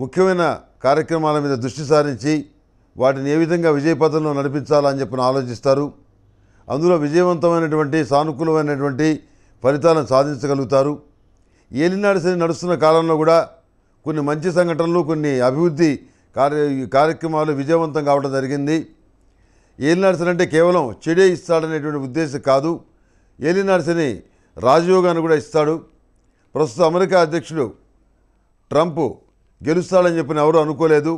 ముఖ్యమైన కార్యక్రమాల మీద దృష్టి సారించి వాటిని ఏ విధంగా విజయపథంలో నడిపించాలని చెప్పిన ఆలోచిస్తారు అందులో విజయవంతమైనటువంటి సానుకూలమైనటువంటి ఫలితాలను సాధించగలుగుతారు ఏలినాడు సరి నడుస్తున్న కాలంలో కూడా కొన్ని మంచి సంఘటనలు కొన్ని అభివృద్ధి కార్య కార్యక్రమాలు విజయవంతం కావడం జరిగింది ఏలినాడు సరి అంటే కేవలం చెడే ఇస్తాడనేటువంటి ఉద్దేశం కాదు ఏలినాడు సరి రాజయోగాన్ని కూడా ఇస్తాడు ప్రస్తుత అమెరికా అధ్యక్షుడు ట్రంప్ గెలుస్తాడని చెప్పిన ఎవరు అనుకోలేదు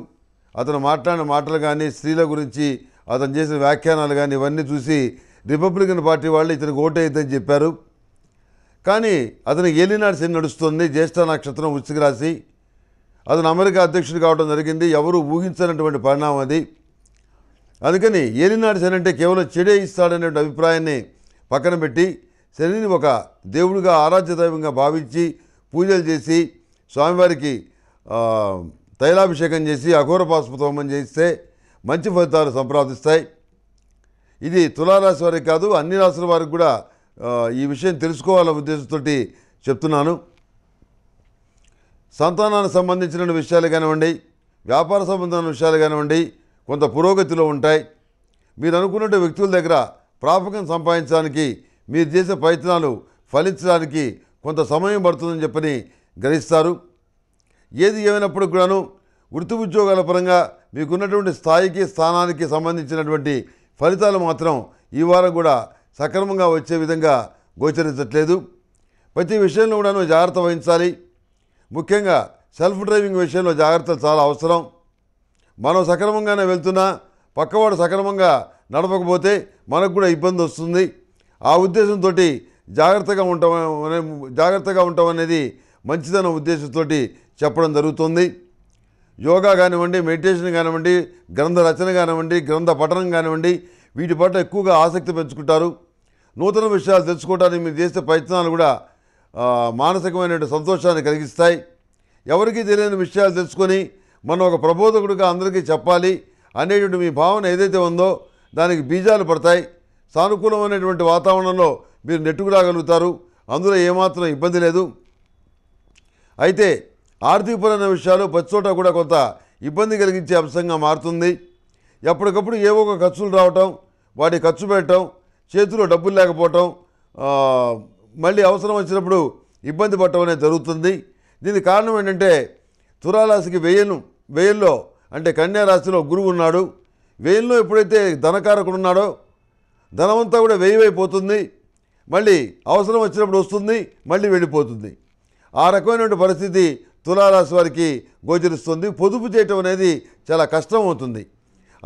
అతను మాట్లాడిన మాటలు కానీ స్త్రీల గురించి అతను చేసిన వ్యాఖ్యానాలు కానీ ఇవన్నీ చూసి రిపబ్లికన్ పార్టీ వాళ్ళు ఇతనికి ఓటేయద్దని చెప్పారు కానీ అతను ఏలినాడు సినిమా నడుస్తుంది జ్యేష్ఠ నక్షత్రం వృశ్చిక అతను అమెరికా అధ్యక్షుడు కావడం జరిగింది ఎవరు ఊహించనటువంటి పరిణామం అది అందుకని ఏలినాడు శని అంటే కేవలం చెడే ఇస్తాడనే అభిప్రాయాన్ని పక్కన పెట్టి శనిని ఒక దేవుడిగా ఆరాధ్యదైవంగా భావించి పూజలు చేసి స్వామివారికి తైలాభిషేకం చేసి అఘోర పాశుపతోమం చేస్తే మంచి ఫలితాలు సంప్రాప్తిస్తాయి ఇది తులారాశి వారికి కాదు అన్ని రాశుల వారికి కూడా ఈ విషయం తెలుసుకోవాలనే ఉద్దేశంతో చెప్తున్నాను సంతానానికి సంబంధించిన విషయాలు కానివ్వండి వ్యాపార సంబంధమైన విషయాలు కానివ్వండి కొంత పురోగతిలో ఉంటాయి మీరు అనుకున్నట్టు వ్యక్తుల దగ్గర ప్రాపకం సంపాదించడానికి మీరు చేసే ప్రయత్నాలు ఫలించడానికి కొంత సమయం పడుతుందని చెప్పని గ్రహిస్తారు ఏది ఏమైనప్పుడు కూడాను వృత్తి ఉద్యోగాల పరంగా మీకున్నటువంటి స్థాయికి స్థానానికి సంబంధించినటువంటి ఫలితాలు మాత్రం ఈ వారం కూడా సక్రమంగా వచ్చే విధంగా గోచరించట్లేదు ప్రతి విషయంలో కూడాను జాగ్రత్త వహించాలి ముఖ్యంగా సెల్ఫ్ డ్రైవింగ్ విషయంలో జాగ్రత్తలు చాలా అవసరం మనం సక్రమంగానే వెళ్తున్నా పక్కవాడు సక్రమంగా నడపకపోతే మనకు కూడా ఇబ్బంది వస్తుంది ఆ ఉద్దేశంతో జాగ్రత్తగా ఉండటం జాగ్రత్తగా ఉండటం అనేది మంచిదన్న ఉద్దేశంతో చెప్పడం జరుగుతుంది యోగా కానివ్వండి మెడిటేషన్ కానివ్వండి గ్రంథ రచన కానివ్వండి గ్రంథ పఠనం కానివ్వండి వీటి పట్ల ఎక్కువగా ఆసక్తి పెంచుకుంటారు నూతన విషయాలు తెలుసుకోవడానికి మీరు చేసే ప్రయత్నాలు కూడా మానసికమైనటువంటి సంతోషాన్ని కలిగిస్తాయి ఎవరికీ తెలియని విషయాలు తెలుసుకొని మనం ఒక ప్రబోధకుడిగా అందరికీ చెప్పాలి అనేటువంటి మీ భావన ఏదైతే ఉందో దానికి బీజాలు పడతాయి సానుకూలమైనటువంటి వాతావరణంలో మీరు నెట్టుకురాగలుగుతారు అందులో ఏమాత్రం ఇబ్బంది లేదు అయితే ఆర్థికపరమైన విషయాలు ప్రతిచోట కూడా కొంత ఇబ్బంది కలిగించే అంశంగా మారుతుంది ఎప్పటికప్పుడు ఏవో ఒక ఖర్చులు రావటం వాటి ఖర్చు పెట్టడం చేతిలో డబ్బులు లేకపోవటం మళ్ళీ అవసరం వచ్చినప్పుడు ఇబ్బంది పడటం అనేది జరుగుతుంది దీనికి కారణం ఏంటంటే తురారాశికి వేయను వ్యయంలో అంటే కన్యా రాశిలో గురువు ఉన్నాడు వ్యయంలో ఎప్పుడైతే ధనకారకుడు ఉన్నాడో ధనమంతా కూడా వేయవైపోతుంది మళ్ళీ అవసరం వచ్చినప్పుడు వస్తుంది మళ్ళీ వెళ్ళిపోతుంది ఆ రకమైనటువంటి పరిస్థితి తులారాశి వారికి గోచరిస్తుంది పొదుపు చేయటం అనేది చాలా కష్టం అవుతుంది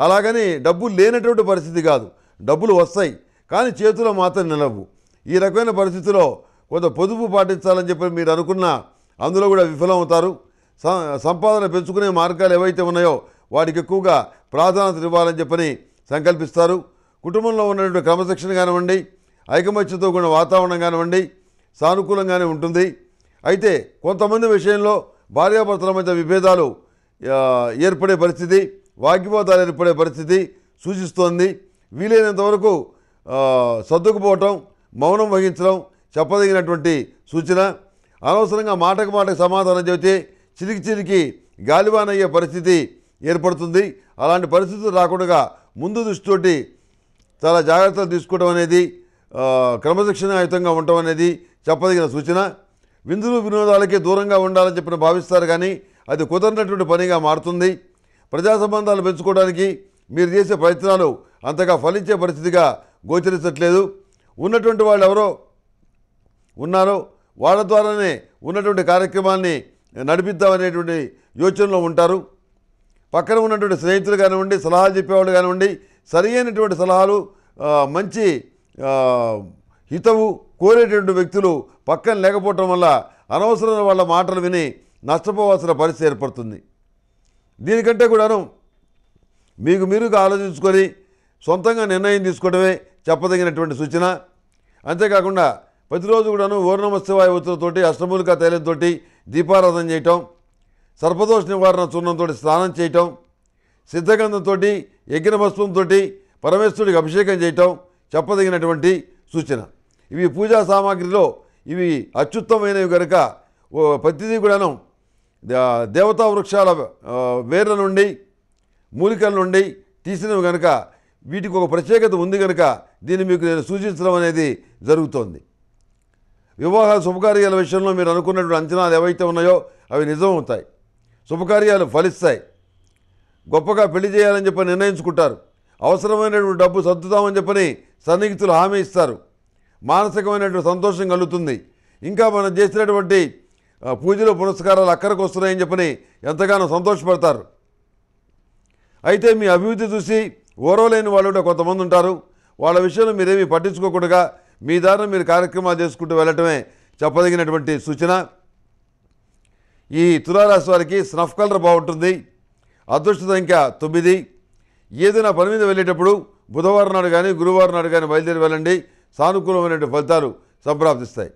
అలాగని డబ్బులు లేనటువంటి పరిస్థితి కాదు డబ్బులు వస్తాయి కానీ చేతిలో మాత్రం నిలవు ఈ రకమైన పరిస్థితిలో కొంత పొదుపు పాటించాలని చెప్పి మీరు అనుకున్న అందులో కూడా విఫలమవుతారు సంపాదన పెంచుకునే మార్గాలు ఏవైతే ఉన్నాయో వాటికి ఎక్కువగా ప్రాధాన్యత ఇవ్వాలని చెప్పని సంకల్పిస్తారు కుటుంబంలో ఉన్నటువంటి క్రమశిక్షణ కానివ్వండి ఐకమత్యంతో కూడిన వాతావరణం కానివ్వండి సానుకూలంగానే ఉంటుంది అయితే కొంతమంది విషయంలో భార్యాభర్తల మధ్య విభేదాలు ఏర్పడే పరిస్థితి వాగ్వివాదాలు ఏర్పడే పరిస్థితి సూచిస్తోంది వీలైనంత వరకు సర్దుకుపోవటం మౌనం వహించడం చెప్పదగినటువంటి సూచన అనవసరంగా మాటకు మాటకు సమాధానం చెబితే చిరికి చిరికి గాలివాన్ అయ్యే పరిస్థితి ఏర్పడుతుంది అలాంటి పరిస్థితులు రాకుండా ముందు దృష్టితోటి చాలా జాగ్రత్తలు తీసుకోవడం అనేది క్రమశిక్షణాయుతంగా ఉండటం అనేది చెప్పదగిన సూచన విందులు వినోదాలకే దూరంగా ఉండాలని చెప్పిన భావిస్తారు కానీ అది కుదరనటువంటి పనిగా మారుతుంది ప్రజా సంబంధాలు పెంచుకోవడానికి మీరు చేసే ప్రయత్నాలు అంతగా ఫలించే పరిస్థితిగా గోచరించట్లేదు ఉన్నటువంటి వాళ్ళు ఎవరో ఉన్నారో వాళ్ళ ద్వారానే ఉన్నటువంటి కార్యక్రమాన్ని నడిపిద్దామనేటువంటి యోచనలో ఉంటారు పక్కన ఉన్నటువంటి స్నేహితులు కానివ్వండి సలహాలు చెప్పేవాళ్ళు కానివ్వండి సరి అయినటువంటి సలహాలు మంచి హితవు కోరేటువంటి వ్యక్తులు పక్కన లేకపోవటం వల్ల అనవసరమైన వాళ్ళ మాటలు విని నష్టపోవాల్సిన పరిస్థితి ఏర్పడుతుంది దీనికంటే కూడాను మీకు మీరుగా ఆలోచించుకొని సొంతంగా నిర్ణయం తీసుకోవడమే చెప్పదగినటువంటి సూచన అంతేకాకుండా ప్రతిరోజు కూడాను ఓర్ణమస్తవాయ ఒత్తులతోటి అష్టమూలిక తైలంతో దీపారాధన చేయటం సర్పదోష నివారణ చూర్ణంతో స్నానం చేయటం సిద్ధగంధంతో యజ్ఞభస్మంతో పరమేశ్వరుడికి అభిషేకం చేయటం చెప్పదగినటువంటి సూచన ఇవి పూజా సామాగ్రిలో ఇవి అత్యుత్తమైనవి కనుక ప్రతిదీ కూడాను దేవతా వృక్షాల వేర్ల నుండి మూలికల నుండి తీసినవి కనుక వీటికి ఒక ప్రత్యేకత ఉంది కనుక దీన్ని మీకు నేను సూచించడం అనేది జరుగుతోంది వివాహ శుభకార్యాల విషయంలో మీరు అనుకున్నటువంటి అంచనాలు ఏవైతే ఉన్నాయో అవి నిజం అవుతాయి శుభకార్యాలు ఫలిస్తాయి గొప్పగా పెళ్లి చేయాలని చెప్పి నిర్ణయించుకుంటారు అవసరమైనటువంటి డబ్బు సర్దుతామని చెప్పని సన్నిహితులు హామీ ఇస్తారు మానసికమైనటువంటి సంతోషం కలుగుతుంది ఇంకా మనం చేసినటువంటి పూజలు పునస్కారాలు అక్కడికి వస్తున్నాయని చెప్పని ఎంతగానో సంతోషపడతారు అయితే మీ అభివృద్ధి చూసి ఓరవలేని వాళ్ళు కూడా కొంతమంది ఉంటారు వాళ్ళ విషయంలో మీరేమీ పట్టించుకోకుండా మీ దారిన మీరు కార్యక్రమాలు చేసుకుంటూ వెళ్ళటమే చెప్పదగినటువంటి సూచన ఈ తులారాశి వారికి స్నఫ్ కలర్ బాగుంటుంది అదృష్ట సంఖ్య తొమ్మిది ఏదైనా పని మీద వెళ్ళేటప్పుడు బుధవారం నాడు కానీ గురువారం నాడు కానీ బయలుదేరి వెళ్ళండి సానుకూలమైనటువంటి ఫలితాలు సంప్రాప్తిస్తాయి